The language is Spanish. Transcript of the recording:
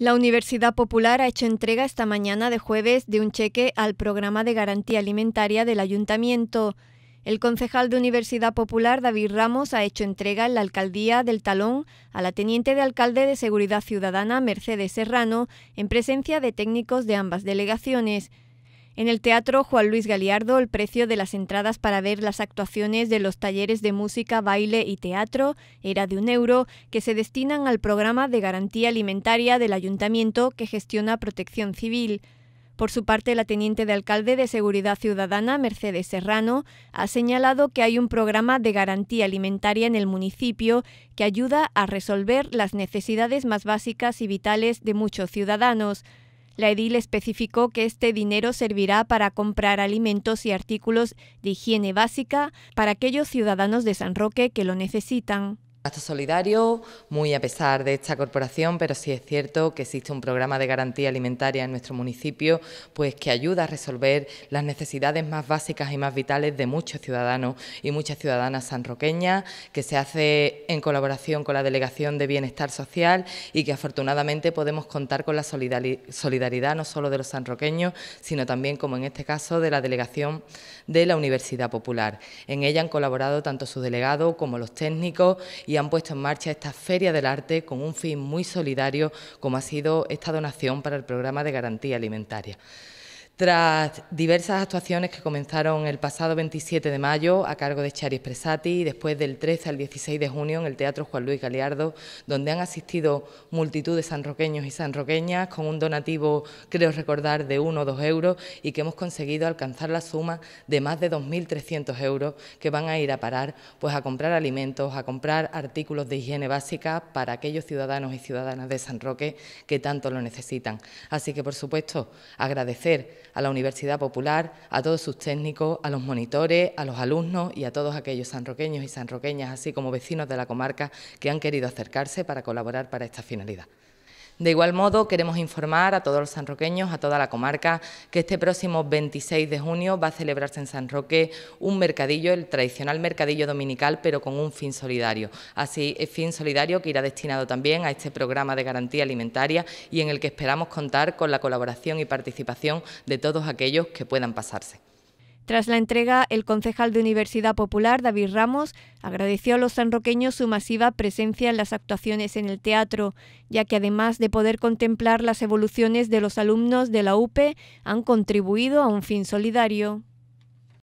La Universidad Popular ha hecho entrega esta mañana de jueves de un cheque al programa de garantía alimentaria del ayuntamiento. El concejal de Universidad Popular, David Ramos, ha hecho entrega en la alcaldía del Talón a la teniente de alcalde de Seguridad Ciudadana, Mercedes Serrano, en presencia de técnicos de ambas delegaciones. En el Teatro Juan Luis Galiardo, el precio de las entradas para ver las actuaciones de los talleres de música, baile y teatro era de un euro, que se destinan al programa de garantía alimentaria del ayuntamiento que gestiona protección civil. Por su parte, la teniente de alcalde de Seguridad Ciudadana, Mercedes Serrano, ha señalado que hay un programa de garantía alimentaria en el municipio que ayuda a resolver las necesidades más básicas y vitales de muchos ciudadanos. La edil especificó que este dinero servirá para comprar alimentos y artículos de higiene básica para aquellos ciudadanos de San Roque que lo necesitan. Gasto solidario, muy a pesar de esta corporación, pero sí es cierto que existe un programa de garantía alimentaria en nuestro municipio, pues que ayuda a resolver las necesidades más básicas y más vitales de muchos ciudadanos y muchas ciudadanas sanroqueñas, que se hace en colaboración con la Delegación de Bienestar Social y que afortunadamente podemos contar con la solidaridad no solo de los sanroqueños, sino también, como en este caso, de la Delegación de la Universidad Popular. En ella han colaborado tanto su delegado como los técnicos y han puesto en marcha esta Feria del Arte con un fin muy solidario, como ha sido esta donación para el programa de garantía alimentaria. Tras diversas actuaciones que comenzaron el pasado 27 de mayo a cargo de Chari Presati y después del 13 al 16 de junio en el Teatro Juan Luis Galeardo, donde han asistido multitud de sanroqueños y sanroqueñas con un donativo, creo recordar, de 1 o 2 euros y que hemos conseguido alcanzar la suma de más de 2.300 euros que van a ir a parar pues a comprar alimentos, a comprar artículos de higiene básica para aquellos ciudadanos y ciudadanas de San Roque que tanto lo necesitan. Así que, por supuesto, agradecer a la Universidad Popular, a todos sus técnicos, a los monitores, a los alumnos y a todos aquellos sanroqueños y sanroqueñas, así como vecinos de la comarca que han querido acercarse para colaborar para esta finalidad. De igual modo, queremos informar a todos los sanroqueños, a toda la comarca, que este próximo 26 de junio va a celebrarse en San Roque un mercadillo, el tradicional mercadillo dominical, pero con un fin solidario. Así, el fin solidario que irá destinado también a este programa de garantía alimentaria y en el que esperamos contar con la colaboración y participación de todos aquellos que puedan pasarse. Tras la entrega, el concejal de Universidad Popular, David Ramos, agradeció a los sanroqueños su masiva presencia en las actuaciones en el teatro, ya que además de poder contemplar las evoluciones de los alumnos de la UPE, han contribuido a un fin solidario.